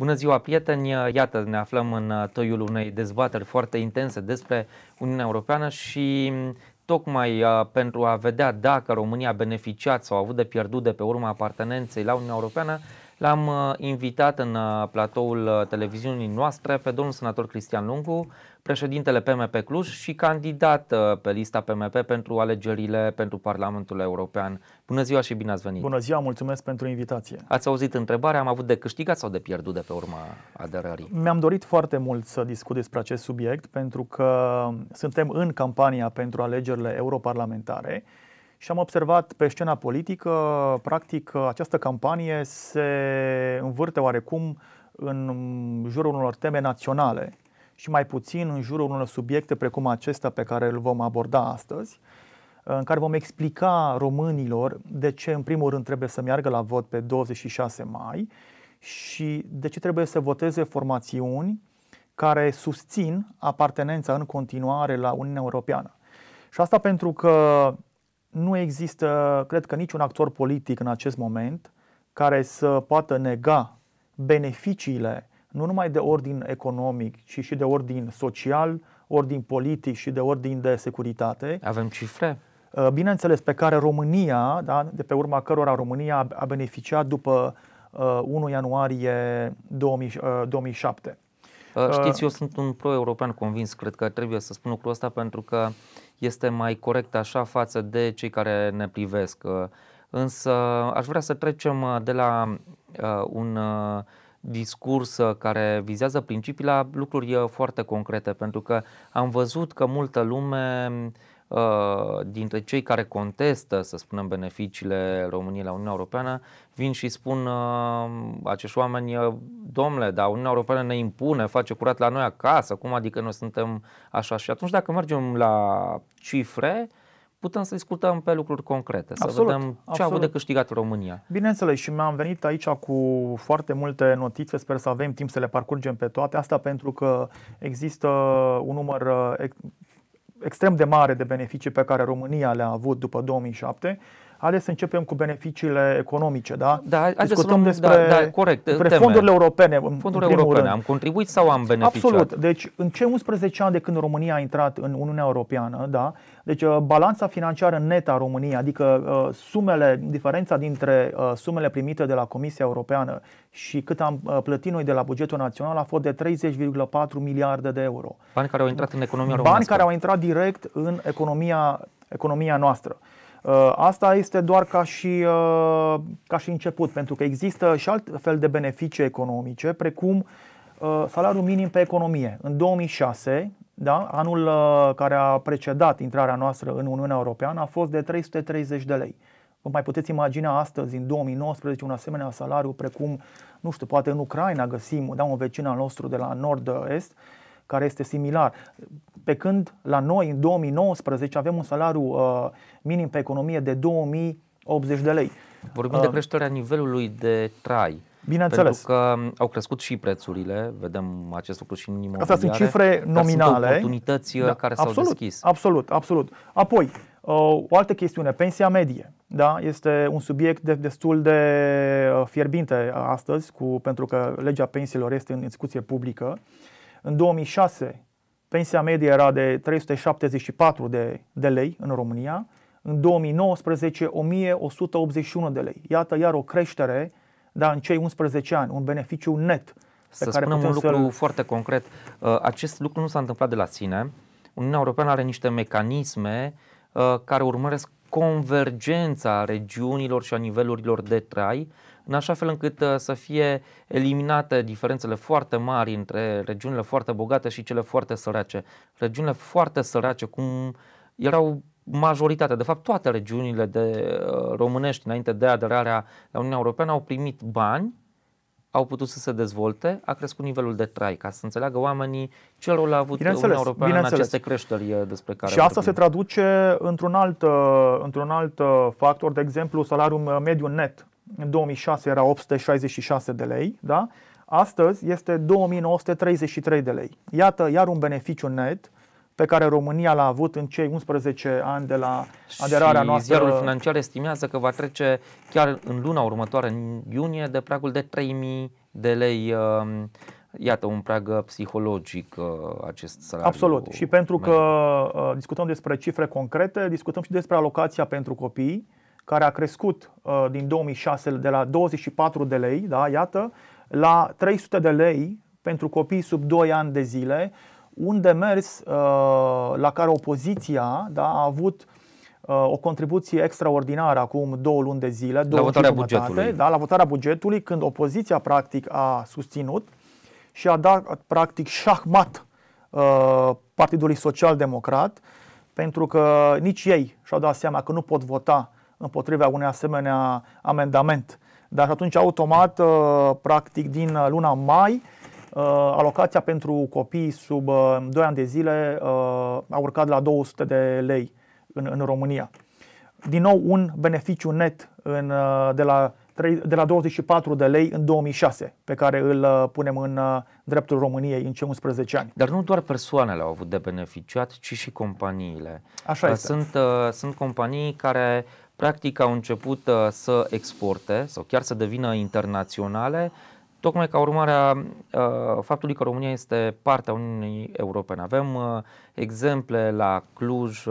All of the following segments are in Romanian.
Bună ziua, prieteni! Iată, ne aflăm în uh, toiul unei dezbateri foarte intense despre Uniunea Europeană și mm, tocmai uh, pentru a vedea dacă România a beneficiat sau a avut de pierdut de pe urma apartenenței la Uniunea Europeană, L-am uh, invitat în uh, platoul uh, televiziunii noastre pe domnul senator Cristian Lungu, președintele PMP Cluj și candidat pe lista PMP pentru alegerile pentru Parlamentul European. Bună ziua și bine ați venit! Bună ziua, mulțumesc pentru invitație! Ați auzit întrebarea, am avut de câștigat sau de pierdut de pe urma aderării? Mi-am dorit foarte mult să discut despre acest subiect pentru că suntem în campania pentru alegerile europarlamentare și am observat pe scena politică, practic, această campanie se învârte oarecum în jurul unor teme naționale și mai puțin în jurul unor subiecte precum acesta pe care îl vom aborda astăzi, în care vom explica românilor de ce, în primul rând, trebuie să meargă la vot pe 26 mai și de ce trebuie să voteze formațiuni care susțin apartenența în continuare la Uniunea Europeană. Și asta pentru că nu există, cred că, niciun actor politic în acest moment care să poată nega beneficiile nu numai de ordin economic, ci și de ordin social, ordin politic și de ordin de securitate. Avem cifre? Uh, bineînțeles, pe care România, da, de pe urma cărora România a beneficiat după 1 uh, ianuarie 2000, 2007. Uh, știți, eu sunt un pro-european convins, cred că trebuie să spun lucrul ăsta pentru că este mai corect așa față de cei care ne privesc. Uh, însă aș vrea să trecem uh, de la uh, un discurs care vizează principii la lucruri foarte concrete, pentru că am văzut că multă lume Uh, dintre cei care contestă, să spunem, beneficiile României la Uniunea Europeană, vin și spun uh, acești oameni, uh, domnule, dar Uniunea Europeană ne impune, face curat la noi acasă, cum adică noi suntem așa și atunci dacă mergem la cifre, putem să discutăm pe lucruri concrete, absolut, vedem ce absolut. ce a avut de câștigat România. Bineînțeles, și mi-am venit aici cu foarte multe notițe, sper să avem timp să le parcurgem pe toate, asta pentru că există un număr extrem de mare de beneficii pe care România le-a avut după 2007 Haideți să începem cu beneficiile economice, da? Da, discutăm da, despre, da, da, corect, despre fondurile europene. Fondurile europene, rând. am contribuit sau am beneficiat? Absolut. Deci, în cei 11 ani de când România a intrat în Uniunea Europeană, da? Deci, uh, balanța financiară netă a României, adică uh, sumele, diferența dintre uh, sumele primite de la Comisia Europeană și cât am plătit noi de la bugetul național a fost de 30,4 miliarde de euro. Bani care au intrat în economia română. Bani care au intrat direct în economia, economia noastră. Uh, asta este doar ca și, uh, ca și început, pentru că există și alt fel de beneficii economice, precum uh, salariul minim pe economie. În 2006, da, anul care a precedat intrarea noastră în Uniunea Europeană, a fost de 330 de lei. Vă mai puteți imagina astăzi, în 2019, un asemenea salariu precum, nu știu, poate în Ucraina găsim, da, un vecin al nostru de la nord-est, care este similar. Pe când la noi, în 2019, avem un salariu uh, minim pe economie de 2080 de lei. Vorbim uh, de creșterea nivelului de trai. Bineînțeles. Pentru că au crescut și prețurile, vedem acest lucru și în imobiliare. Astea sunt cifre nominale. Sunt oportunități uh, da, care absolut, s-au deschis. Absolut, absolut. Apoi, uh, o altă chestiune, pensia medie. Da, este un subiect de, destul de uh, fierbinte astăzi, cu, pentru că legea pensiilor este în discuție publică. Uh, în 2006, pensia medie era de 374 de, de lei în România, în 2019 1181 de lei. Iată iar o creștere, dar în cei 11 ani, un beneficiu net. Să care spunem un lucru să-l... foarte concret. Uh, acest lucru nu s-a întâmplat de la sine. Uniunea Europeană are niște mecanisme uh, care urmăresc convergența regiunilor și a nivelurilor de trai în așa fel încât uh, să fie eliminate diferențele foarte mari între regiunile foarte bogate și cele foarte sărace. Regiunile foarte sărace, cum erau majoritatea, de fapt toate regiunile de uh, românești înainte de aderarea la Uniunea Europeană au primit bani, au putut să se dezvolte, a crescut nivelul de trai, ca să înțeleagă oamenii ce rol a avut Uniunea Europeană în aceste creșteri uh, despre care Și vorbim. asta se traduce într-un alt, într-un alt factor, de exemplu salariul mediu net în 2006 era 866 de lei, da? astăzi este 2933 de lei. Iată, iar un beneficiu net pe care România l-a avut în cei 11 ani de la aderarea și noastră. Ziarul financiar estimează că va trece chiar în luna următoare, în iunie, de pragul de 3000 de lei. Um, iată, un prag psihologic uh, acest salariu. Absolut. Și pentru că uh, discutăm despre cifre concrete, discutăm și despre alocația pentru copii care a crescut uh, din 2006 de la 24 de lei, da, iată, la 300 de lei pentru copii sub 2 ani de zile, un demers uh, la care opoziția da, a avut uh, o contribuție extraordinară acum două luni de zile, două la votarea bugetului. Da, la votarea bugetului, când opoziția practic a susținut și a dat practic șahmat uh, Partidului Social Democrat, pentru că nici ei și-au dat seama că nu pot vota împotriva unui asemenea amendament. Dar atunci, automat, uh, practic, din uh, luna mai, uh, alocația pentru copii sub 2 ani de zile a urcat la 200 de lei în, în România. Din nou, un beneficiu net în, de, la, de la 24 de lei în 2006, pe care îl punem în dreptul României în cei 11 ani. Dar nu doar persoanele au avut de beneficiat, ci și companiile. Așa este. Sunt, sunt companii care practic au început uh, să exporte sau chiar să devină internaționale, tocmai ca urmare a uh, faptului că România este partea Uniunii Europene. Avem uh, exemple la Cluj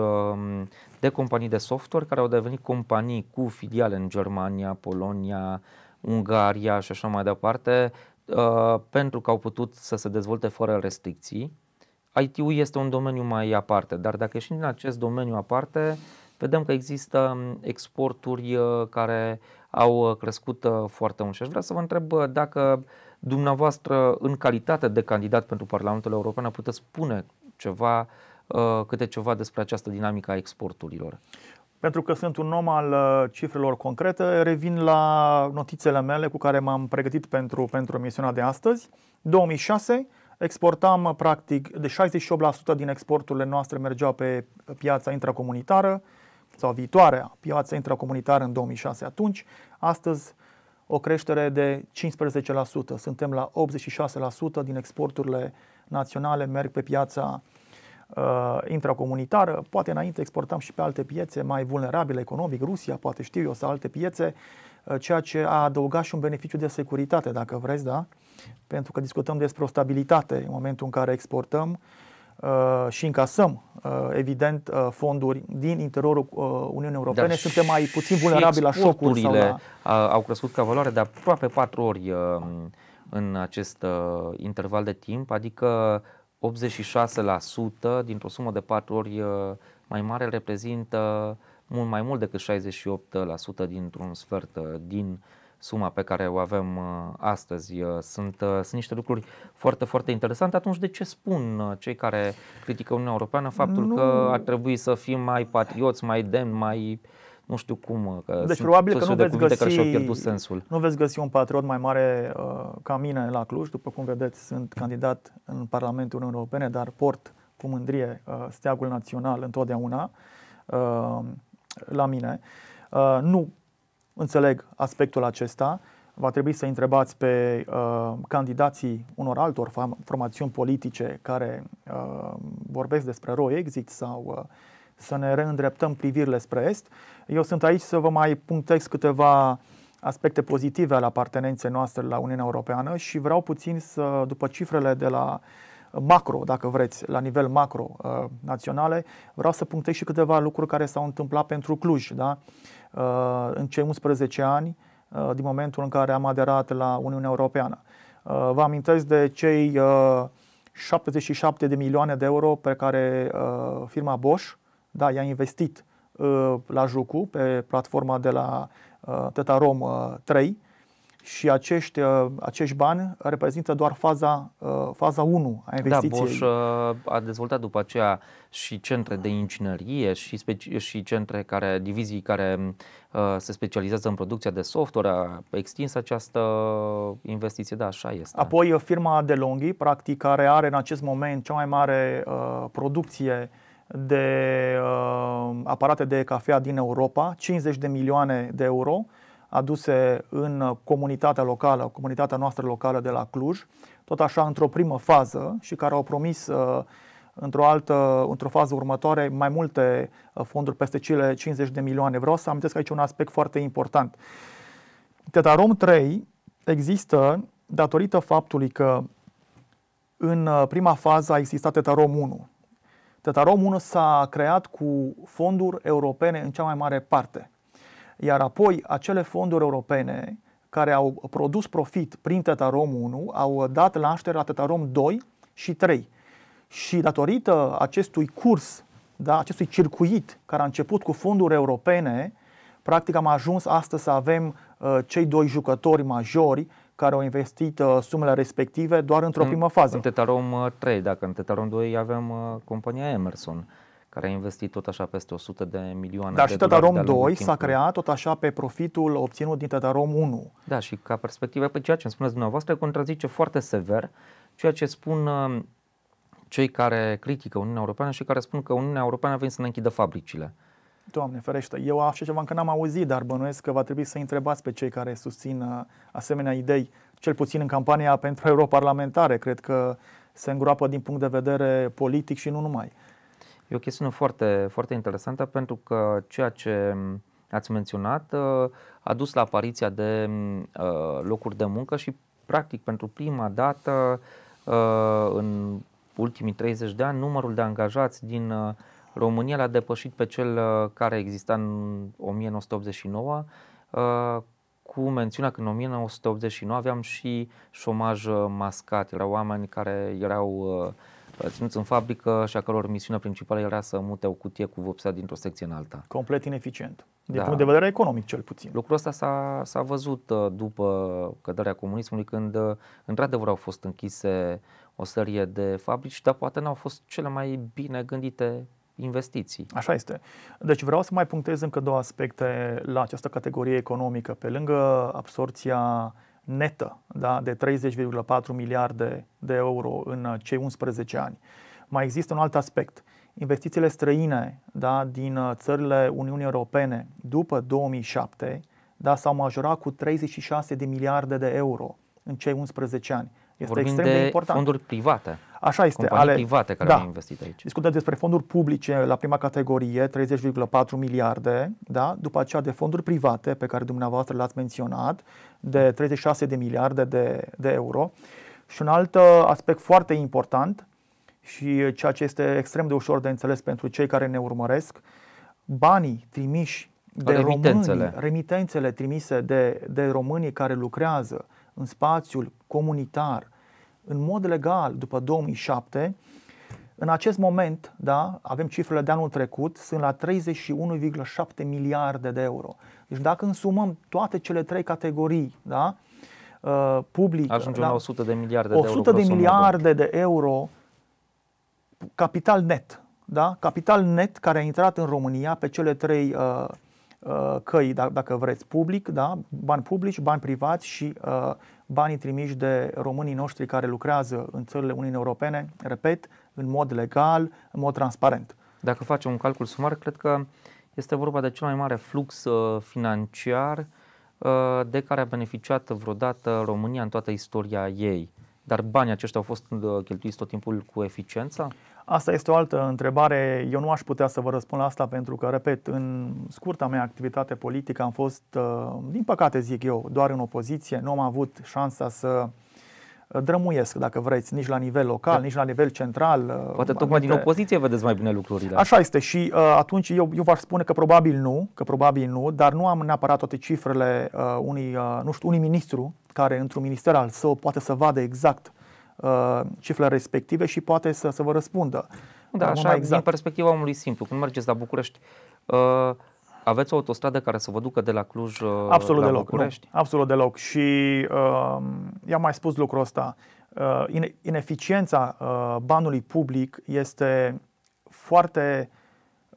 de companii de software care au devenit companii cu filiale în Germania, Polonia, Ungaria și așa mai departe, pentru că au putut să se dezvolte fără restricții. IT-ul este un domeniu mai aparte, dar dacă ești în acest domeniu aparte, vedem că există mm, exporturi uh, care au uh, crescut uh, foarte mult. Și aș vrea să vă întreb dacă dumneavoastră, în calitate de candidat pentru Parlamentul European, puteți spune ceva, câte ceva despre această dinamică a exporturilor. Pentru că sunt un om al cifrelor concrete, revin la notițele mele cu care m-am pregătit pentru, pentru emisiunea de astăzi. 2006, exportam practic de 68% din exporturile noastre mergeau pe piața intracomunitară, sau viitoarea piață intracomunitară în 2006 atunci, astăzi o creștere de 15%. Suntem la 86% din exporturile naționale merg pe piața uh, intracomunitară. Poate înainte exportam și pe alte piețe mai vulnerabile economic, Rusia, poate știu eu, sau alte piețe, uh, ceea ce a adăugat și un beneficiu de securitate, dacă vreți, da? Pentru că discutăm despre o stabilitate în momentul în care exportăm. Uh, Uh, și încasăm, uh, evident, uh, fonduri din interiorul Uniunii Europene, Dar suntem mai puțin vulnerabili la șocuri. Sau la... au crescut ca valoare de aproape 4 ori în acest interval de timp, adică 86% dintr-o sumă de 4 ori mai mare reprezintă mult mai mult decât 68% dintr-un sfert din uh, suma pe care o avem uh, astăzi. Uh, sunt, uh, sunt niște lucruri foarte, foarte interesante. Atunci de ce spun cei care critică Uniunea Europeană faptul nu. că ar trebui să fim mai patrioți, mai demni, mai nu știu cum. Că deci probabil că nu veți, găsi, care și-au pierdut sensul. nu veți găsi un patriot mai mare uh, ca mine la Cluj. După cum vedeți, sunt candidat în Parlamentul Uniunii Europene, dar port cu mândrie uh, steagul național întotdeauna uh, la mine. Uh, nu înțeleg aspectul acesta. Va trebui să întrebați pe uh, candidații unor altor formațiuni politice care uh, vorbesc despre exit sau uh, să ne reîndreptăm privirile spre Est. Eu sunt aici să vă mai punctez câteva aspecte pozitive ale apartenenței noastre la Uniunea Europeană și vreau puțin să, după cifrele de la uh, macro, dacă vreți, la nivel macro uh, naționale, vreau să punctez și câteva lucruri care s-au întâmplat pentru Cluj. Da? Uh, în cei 11 ani, uh, din momentul în care am aderat la Uniunea Europeană. Uh, vă amintesc de cei uh, 77 de milioane de euro pe care uh, firma Bosch da, i-a investit uh, la Jucu, pe platforma de la uh, Tetarom uh, 3, și acești, uh, acești bani reprezintă doar faza, uh, faza 1 a da, investiției. Da, Bosch uh, a dezvoltat după aceea și centre de inginerie și, speci- și centre care, divizii care uh, se specializează în producția de software, a extins această investiție, da, așa este. Apoi firma DeLonghi, practic, care are în acest moment cea mai mare uh, producție de uh, aparate de cafea din Europa, 50 de milioane de euro, uh, aduse în comunitatea locală, comunitatea noastră locală de la Cluj, tot așa într-o primă fază și care au promis uh, într-o altă, într-o fază următoare, mai multe uh, fonduri peste cele 50 de milioane. Vreau să amintesc aici un aspect foarte important. Tetarom 3 există datorită faptului că în uh, prima fază a existat Tetarom 1. Tetarom 1 s-a creat cu fonduri europene în cea mai mare parte. Iar apoi acele fonduri europene care au produs profit prin Tătarom 1 au dat naștere la Tătarom 2 și 3. Și datorită acestui curs, da, acestui circuit care a început cu fonduri europene, practic am ajuns astăzi să avem uh, cei doi jucători majori care au investit uh, sumele respective doar într-o în, primă fază. În Tetarom 3, uh, dacă în Tetarom 2 avem uh, compania Emerson, care a investit tot așa peste 100 de milioane Dar de și Tatarom 2 s-a creat tot așa pe profitul obținut din Tatarom 1. Da, și ca perspectivă, pe ceea ce îmi spuneți dumneavoastră contrazice foarte sever ceea ce spun uh, cei care critică Uniunea Europeană și care spun că Uniunea Europeană vine să ne închidă fabricile. Doamne ferește, eu așa ceva încă n-am auzit, dar bănuiesc că va trebui să întrebați pe cei care susțin uh, asemenea idei, cel puțin în campania pentru europarlamentare. Cred că se îngroapă din punct de vedere politic și nu numai. E o chestiune foarte, foarte interesantă pentru că ceea ce mm, ați menționat uh, a dus la apariția de mm, uh, locuri de muncă și practic pentru prima dată uh, în ultimii 30 de ani numărul de angajați din România l-a depășit pe cel care exista în 1989 cu mențiunea că în 1989 aveam și șomaj mascat, erau oameni care erau uh, ținuți în fabrică și a căror misiune principală era să mute o cutie cu vopsea dintr-o secție în alta. Complet ineficient, din da. punct de vedere economic cel puțin. Lucrul ăsta s-a, s-a văzut uh, după căderea comunismului când uh, într-adevăr au fost închise o serie de fabrici, dar poate n-au fost cele mai bine gândite investiții. Așa este. Deci vreau să mai punctez încă două aspecte la această categorie economică. Pe lângă absorția netă da, de 30,4 miliarde de euro în cei 11 ani. Mai există un alt aspect. Investițiile străine da, din uh, țările Uniunii Europene după 2007 da, s-au majorat cu 36 de miliarde de euro în cei 11 ani. Este Vorbim extrem de, de important. fonduri private. Așa este. Companii ale, private care da, au investit aici. Discutăm despre fonduri publice la prima categorie, 30,4 miliarde, da? după aceea de fonduri private, pe care dumneavoastră l-ați menționat, de 36 de miliarde de, de euro. Și un alt uh, aspect foarte important și uh, ceea ce este extrem de ușor de înțeles pentru cei care ne urmăresc, banii trimiși de remitențele. românii, remitențele trimise de, de românii care lucrează în spațiul comunitar, în mod legal, după 2007, în acest moment, da, avem cifrele de anul trecut, sunt la 31,7 miliarde de euro. Deci dacă însumăm toate cele trei categorii, da, uh, public, ajungem da, la 100 de miliarde 100 de euro. 100 de miliarde de euro capital net, da, capital net care a intrat în România pe cele trei uh, Uh, căi, da, dacă vreți, public, da? bani publici, bani privați și uh, banii trimiși de românii noștri care lucrează în țările Uniunii Europene, repet, în mod legal, în mod transparent. Dacă facem un calcul sumar, cred că este vorba de cel mai mare flux uh, financiar de care a beneficiat vreodată România în toată istoria ei. Dar banii aceștia au fost cheltuiți tot timpul cu eficiența? Asta este o altă întrebare. Eu nu aș putea să vă răspund la asta pentru că, repet, în scurta mea activitate politică am fost, uh, din păcate zic eu, doar în opoziție. Nu am avut șansa să uh, drămuiesc, dacă vreți, nici la nivel local, da. nici la nivel central. Uh, poate tocmai din opoziție vedeți mai bine lucrurile. Așa este și uh, atunci eu, eu v-aș spune că probabil nu, că probabil nu, dar nu am neapărat toate cifrele uh, unui, uh, nu știu, unui ministru care într-un minister al său poate să vadă exact uh, cifrele respective și poate să, să vă răspundă. Da, uh, așa, exact. din perspectiva omului simplu, când mergeți la București, uh, aveți o autostradă care să vă ducă de la Cluj uh, absolut la deloc, București? Nu, absolut deloc. Și uh, i-am mai spus lucrul ăsta. Uh, ineficiența uh, banului public este foarte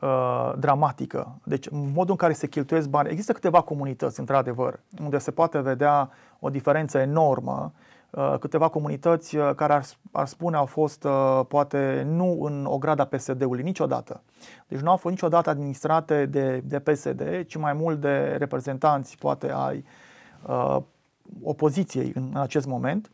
uh, dramatică. Deci, modul în care se cheltuiesc bani. Există câteva comunități, într-adevăr, unde se poate vedea o diferență enormă uh, Uh, câteva comunități uh, care ar, ar spune au fost uh, poate nu în ograda PSD-ului niciodată. Deci nu au fost niciodată administrate de, de PSD, ci mai mult de reprezentanți poate ai uh, opoziției în acest moment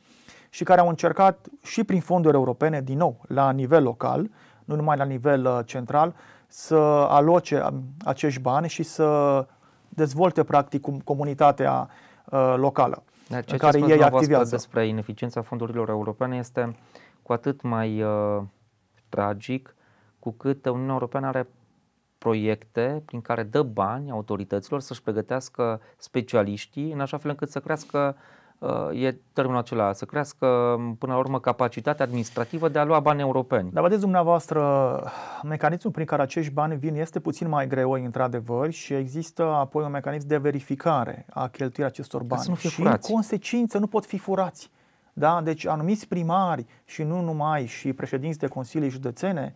și care au încercat și prin fonduri europene, din nou, la nivel local, nu numai la nivel central, să aloce um, acești bani și să dezvolte practic comunitatea uh, locală. Dar ce în care ei activează. despre ineficiența fondurilor europene este cu atât mai uh, tragic cu cât Uniunea Europeană are proiecte prin care dă bani autorităților să-și pregătească specialiștii în așa fel încât să crească uh, e termenul acela, să crească până la urmă capacitatea administrativă de a lua bani europeni. Dar vedeți dumneavoastră, mecanismul prin care acești bani vin este puțin mai greu, într-adevăr, și există apoi un mecanism de verificare a cheltuirii acestor bani. să nu fie și furați. în consecință nu pot fi furați. Da? Deci anumiți primari și nu numai și președinți de consilii județene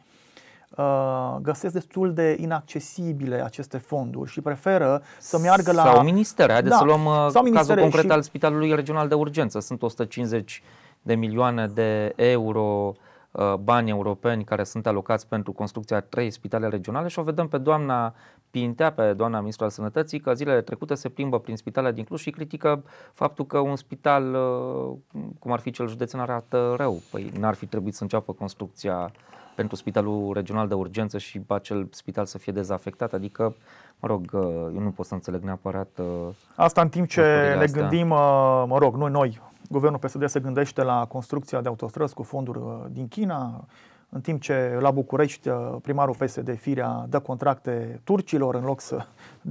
Uh, găsesc destul de inaccesibile aceste fonduri și preferă să meargă la... Sau ministere, haideți da, să luăm uh, sau cazul concret și... al Spitalului Regional de Urgență. Sunt 150 de milioane de euro uh, bani europeni care sunt alocați pentru construcția trei spitale regionale și o vedem pe doamna Pintea, pe doamna ministru al sănătății, că zilele trecute se plimbă prin spitale din Cluj și critică faptul că un spital, cum ar fi cel județean, arată rău. Păi n-ar fi trebuit să înceapă construcția uh, pentru Spitalul Regional de Urgență și acel spital să fie dezafectat, adică mă rog, uh, eu nu pot să înțeleg neapărat. Uh, Asta în timp ce ne gândim, uh, mă rog, noi, noi, guvernul PSD se gândește la construcția de autostrăzi cu fonduri din China, în timp ce la București primarul PSD Firea dă contracte turcilor în loc să,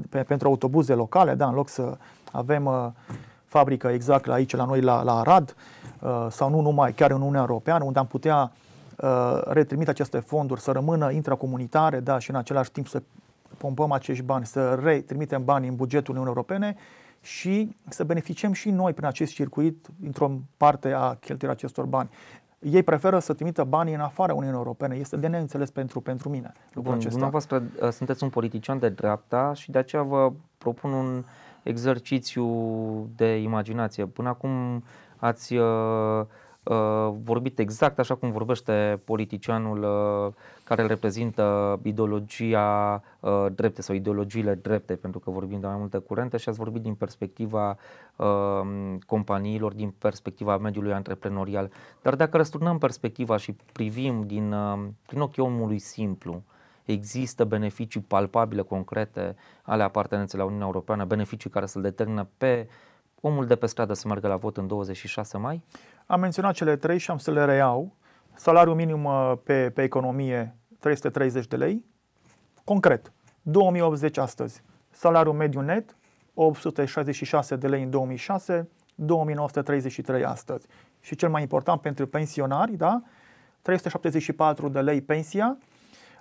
pe, pentru autobuze locale, da, în loc să avem fabrică exact la aici, la noi, la, la Arad, sau nu numai, chiar în Uniunea Europeană, unde am putea Uh, retrimit aceste fonduri să rămână intracomunitare, da, și în același timp să pompăm acești bani, să retrimitem bani în bugetul Uniunii Europene și să beneficiem și noi prin acest circuit, într-o parte a cheltuirii acestor bani. Ei preferă să trimită banii în afara Uniunii Europene. Este de neînțeles pentru, pentru mine lucrul Bun, acesta. Dumneavoastră uh, sunteți un politician de dreapta și de aceea vă propun un exercițiu de imaginație. Până acum ați uh, Uh, vorbit exact așa cum vorbește politicianul uh, care reprezintă ideologia uh, drepte sau ideologiile drepte, pentru că vorbim de mai multe curente și ați vorbit din perspectiva companiilor, din perspectiva mediului antreprenorial. Dar dacă răsturnăm perspectiva și privim din, prin ochii omului simplu, există beneficii palpabile, concrete ale apartenenței la Uniunea Europeană, beneficii care să-l determină pe omul de pe stradă să meargă la vot în 26 mai? Am menționat cele trei și am să le reiau. Salariul minim uh, pe, pe economie 330 de lei. Concret, 2080 astăzi. Salariul mediu net 866 de lei în 2006, 2933 astăzi. Și cel mai important pentru pensionari, da? 374 de lei pensia,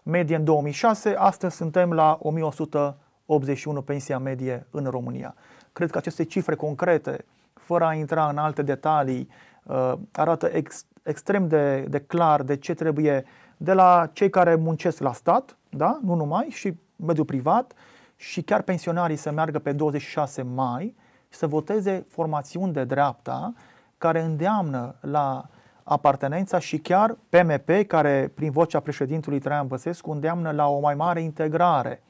medie în 2006, astăzi suntem la 1181 pensia medie în România. Cred că aceste cifre concrete, fără a intra în alte detalii, Uh, arată ex, extrem de, de clar de ce trebuie de la cei care muncesc la stat, da? nu numai, și mediul privat, și chiar pensionarii să meargă pe 26 mai și să voteze formațiuni de dreapta care îndeamnă la apartenența și chiar PMP, care prin vocea președintului Traian Băsescu îndeamnă la o mai mare integrare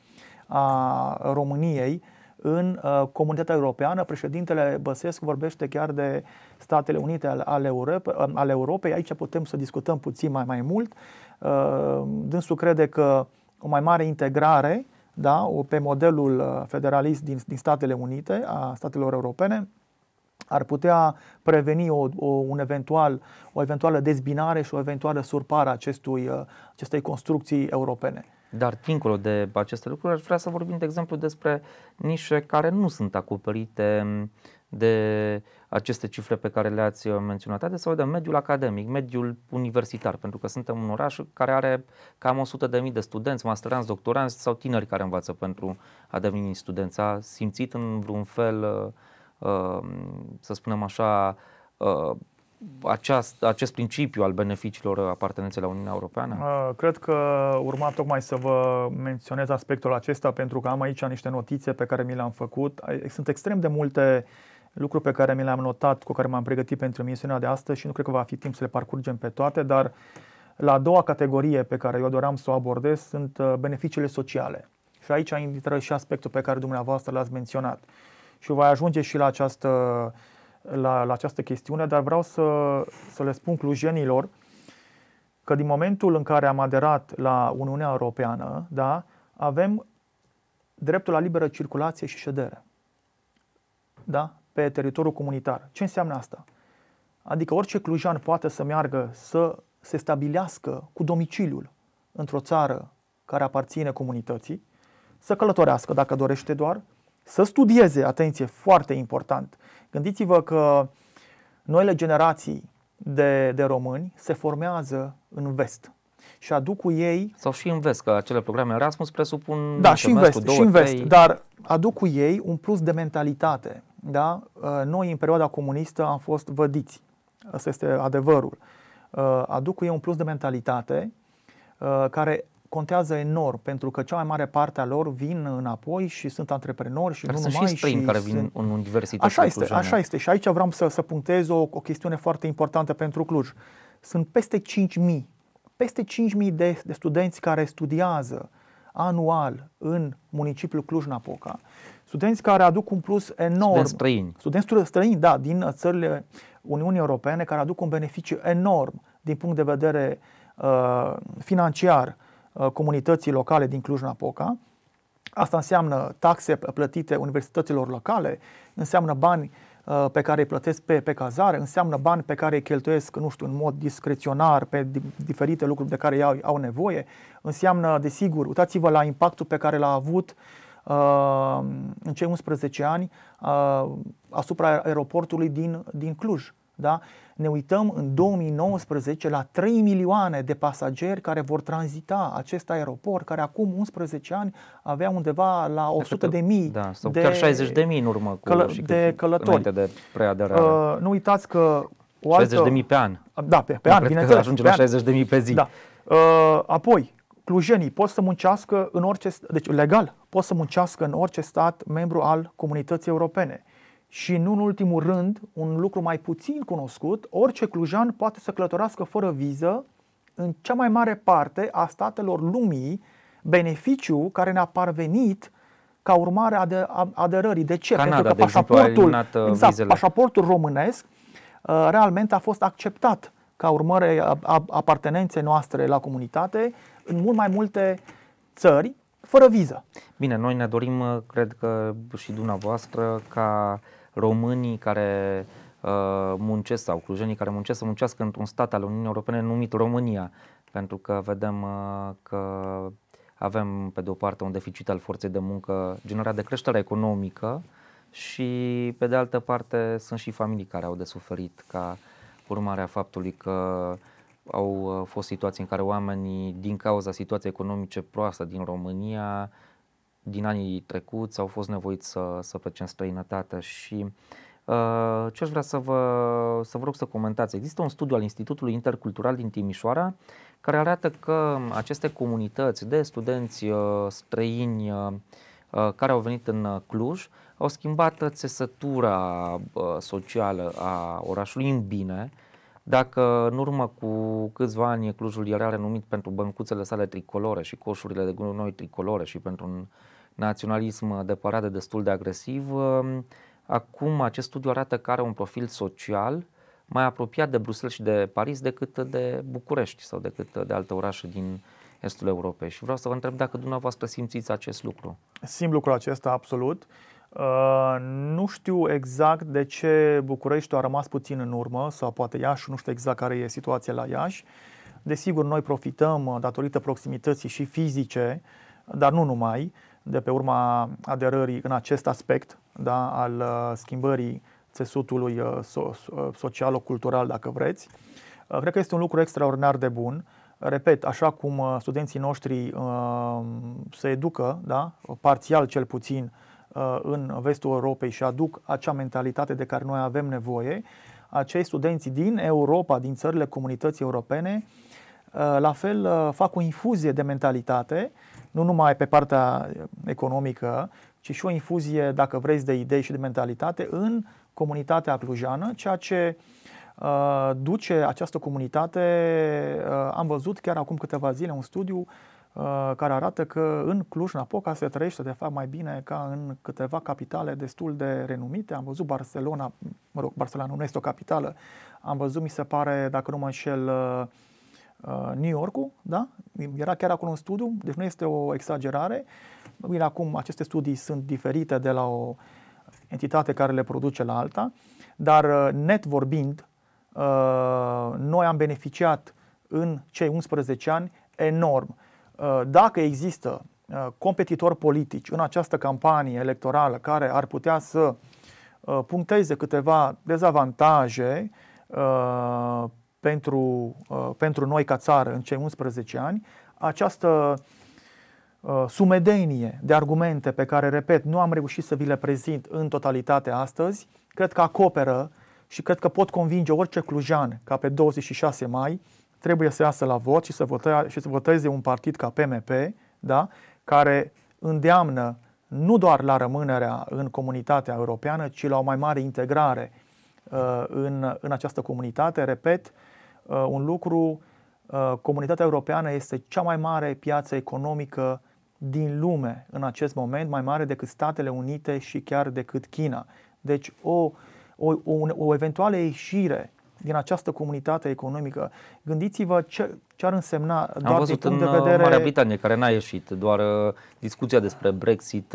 a României în uh, comunitatea europeană. Președintele Băsescu vorbește chiar de Statele Unite ale, ale, Europe, uh, ale Europei. Aici putem să discutăm puțin mai, mai mult. Uh, dânsul crede că o mai mare integrare da, pe modelul uh, federalist din, din Statele Unite, a statelor europene, ar putea preveni o, o, un eventual, o eventuală dezbinare și o eventuală surpare a acestui, uh, acestei construcții europene. Dar, dincolo de aceste lucruri, aș vrea să vorbim, de exemplu, despre nișe care nu sunt acoperite de aceste cifre pe care le-ați menționat adică sau de mediul academic, mediul universitar, pentru că suntem un oraș care are cam 100.000 de studenți, masteranți, doctoranți sau tineri care învață pentru a deveni studenți. A simțit în vreun fel uh, Uh, să spunem așa, uh, aceast, acest principiu al beneficiilor apartenenței la Uniunea Europeană? Uh, cred că urma tocmai să vă menționez aspectul acesta pentru că am aici niște notițe pe care mi le-am făcut. Sunt extrem de multe lucruri pe care mi le-am notat, cu care m-am pregătit pentru misiunea de astăzi și nu cred că va fi timp să le parcurgem pe toate, dar la a doua categorie pe care eu doream să o abordez sunt beneficiile sociale. Și aici intră și aspectul pe care dumneavoastră l-ați menționat. Uh, și voi ajunge și la această, la, la această chestiune, dar vreau să, să le spun clujenilor că din momentul în care am aderat la Uniunea Europeană, da, avem dreptul la liberă circulație și ședere da, pe teritoriul comunitar. Ce înseamnă asta? Adică orice clujan poate să meargă să se stabilească cu domiciliul într-o țară care aparține comunității, să călătorească dacă dorește doar, să studieze, atenție, foarte important. Gândiți-vă că noile generații de, de români se formează în vest și aduc cu ei... Sau și în vest, că acele programe Erasmus presupun... Da, și în vest, două, și în vest, trei... dar aduc cu ei un plus de mentalitate. Da? Uh, noi în perioada comunistă am fost vădiți, asta este adevărul. Uh, aduc cu ei un plus de mentalitate uh, care contează enorm, pentru că cea mai mare parte a lor vin înapoi și sunt antreprenori și Dar nu sunt numai. Și și care vin sunt... în universitate. Așa este, Clujane. așa este. Și aici vreau să, să punctez o, o chestiune foarte importantă pentru Cluj. Sunt peste 5.000, peste 5.000 de, de studenți care studiază anual în municipiul Cluj-Napoca, studenți care aduc un plus enorm. Studenți străini. Studenți străini, da, din țările Uniunii Europene, care aduc un beneficiu enorm din punct de vedere uh, financiar Uh, comunității locale din Cluj-Napoca. Asta înseamnă taxe plătite universităților locale, înseamnă bani uh, pe care îi plătesc pe, pe cazare, înseamnă bani pe care îi cheltuiesc, nu știu, în mod discreționar pe diferite lucruri de care ei au, au nevoie, înseamnă, desigur, uitați-vă la impactul pe care l-a avut uh, în cei 11 ani uh, asupra aeroportului din, din Cluj da? ne uităm în 2019 la 3 milioane de pasageri care vor tranzita acest aeroport, care acum 11 ani avea undeva la 100 de mii. Da, sau de, chiar 60 de mii în urmă cu căl- și de călători. de preaderare. Uh, nu uitați că o altă... 60 de mii pe an. Uh, da, pe, pe an, bineînțeles. ajunge la 60 de mii pe zi. Da. Uh, apoi, clujenii pot să muncească în orice, deci legal, pot să muncească în orice stat membru al comunității europene. Și nu în ultimul rând, un lucru mai puțin cunoscut, orice clujan poate să călătorească fără viză în cea mai mare parte a statelor lumii, beneficiu care ne-a parvenit ca urmare a aderării. De ce? Canada, Pentru că pașaportul, exemplu, uh, exact, pașaportul românesc uh, realmente a fost acceptat ca urmare a, a apartenenței noastre la comunitate în mult mai multe țări fără viză. Bine, noi ne dorim, uh, cred că și dumneavoastră, ca românii care uh, muncesc sau clujenii care muncesc să muncească într-un stat al Uniunii Europene numit România, pentru că vedem uh, că avem pe de o parte un deficit al forței de muncă generat de creștere economică și pe de altă parte sunt și familii care au de suferit ca urmare a faptului că au uh, fost situații în care oamenii din cauza situației economice proastă din România din anii trecuți au fost nevoiți să, să plece în străinătate și uh, ce aș vrea să vă, să vă rog să comentați. Există un studiu al Institutului Intercultural din Timișoara care arată că aceste comunități de studenți uh, străini uh, care au venit în Cluj au schimbat țesătura socială a orașului în bine. Dacă în urmă cu câțiva ani Clujul era renumit pentru băncuțele sale tricolore și coșurile de gunoi tricolore și pentru un naționalism uh, de parade destul de agresiv. Um, acum acest studiu arată că are un profil social mai apropiat de Bruxelles și de Paris decât de București sau decât de alte orașe din estul Europei. Și vreau să vă întreb dacă dumneavoastră simțiți acest lucru. Simt lucrul acesta absolut. Uh, nu știu exact de ce Bucureștiul a rămas puțin în urmă sau poate Iași, nu știu exact care e situația la Iași. Desigur, noi profităm uh, datorită proximității și fizice, dar nu numai, de pe urma aderării în acest aspect da, al uh, schimbării țesutului uh, uh, social-cultural, dacă vreți. Cred că este un lucru extraordinar de bun. Repet, așa cum studenții noștri se educă, da, parțial cel puțin, în vestul Europei și aduc acea mentalitate de care noi avem nevoie, acei studenți din Europa, din țările comunității europene, la fel fac o infuzie de mentalitate uh, nu numai pe partea economică, ci și o infuzie, dacă vreți, de idei și de mentalitate în comunitatea clujană, ceea ce uh, duce această comunitate. Uh, am văzut chiar acum câteva zile un studiu uh, care arată că în Cluj-Napoca se trăiește de fapt mai bine ca în câteva capitale destul de renumite. Am văzut Barcelona, mă rog, Barcelona nu este o capitală, am văzut, mi se pare, dacă nu mă înșel, uh, Uh, New York-ul, da? Era chiar acolo un studiu, deci nu este o exagerare. Bine, acum aceste studii sunt diferite de la o entitate care le produce la alta, dar uh, net vorbind, uh, noi am beneficiat în cei 11 ani enorm. Dacă există competitori politici în această campanie electorală care ar putea să puncteze câteva dezavantaje pentru, uh, pentru noi ca țară în cei 11 ani, această uh, sumedenie de argumente pe care, repet, nu am reușit să vi le prezint în totalitate astăzi, cred că acoperă și cred că pot convinge orice clujan ca pe 26 mai trebuie să iasă la vot și să, vote, și să voteze un partid ca PMP, da? care îndeamnă nu doar la rămânerea în comunitatea europeană, ci la o mai mare integrare uh, în, în această comunitate, repet, uh, Uh, un lucru, uh, comunitatea europeană este cea mai mare piață economică din lume în acest moment, mai mare decât Statele Unite și chiar decât China. Deci o, o, o, o eventuală ieșire din această comunitate economică. Gândiți-vă ce, ce ar însemna Am doar Am văzut din punct în de uh, vedere... Marea Britanie, care n-a ieșit, doar discuția despre Brexit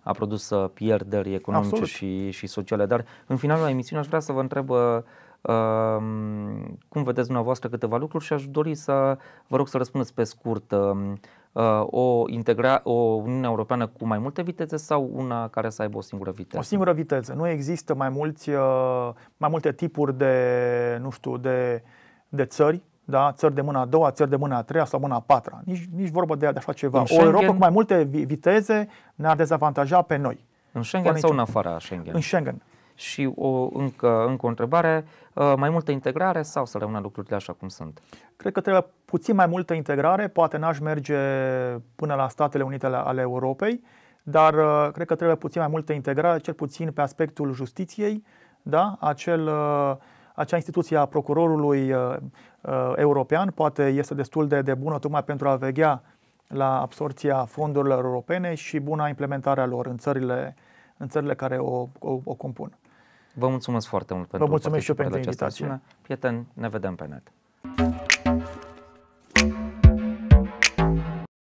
a produs pierderi economice și, și sociale. Dar în finalul emisiunii aș vrea să vă întreb cum vedeți dumneavoastră câteva lucruri și aș dori să vă rog să răspundeți pe scurt o, integra- o Uniune Europeană cu mai multe viteze sau una care să aibă o singură viteză? O singură viteză. Nu există mai, mulți, mai multe tipuri de, nu știu, de, de țări da? țări de mâna a doua, țări de mâna a treia sau mâna a patra. Nici, nici vorba de, de așa ceva. În o Schengen, Europa cu mai multe viteze ne-ar dezavantaja pe noi. În Schengen sau nicio... în afara Schengen? În Schengen. Și o, încă, încă o întrebare, uh, mai multă integrare sau să rămână lucrurile așa cum sunt? Cred că trebuie puțin mai multă integrare, poate n-aș merge până la Statele Unite ale, ale Europei, dar uh, cred că trebuie puțin mai multă integrare, cel puțin pe aspectul justiției, da? Acel, uh, acea instituție a procurorului european poate este destul de, de bună tocmai pentru a veghea la absorția fondurilor europene și buna implementarea lor în țările, în țările care o, o, o compun. Vă mulțumesc foarte mult pentru Vă mulțumesc și eu pentru invitație. Prieteni, ne vedem pe net. Thank you.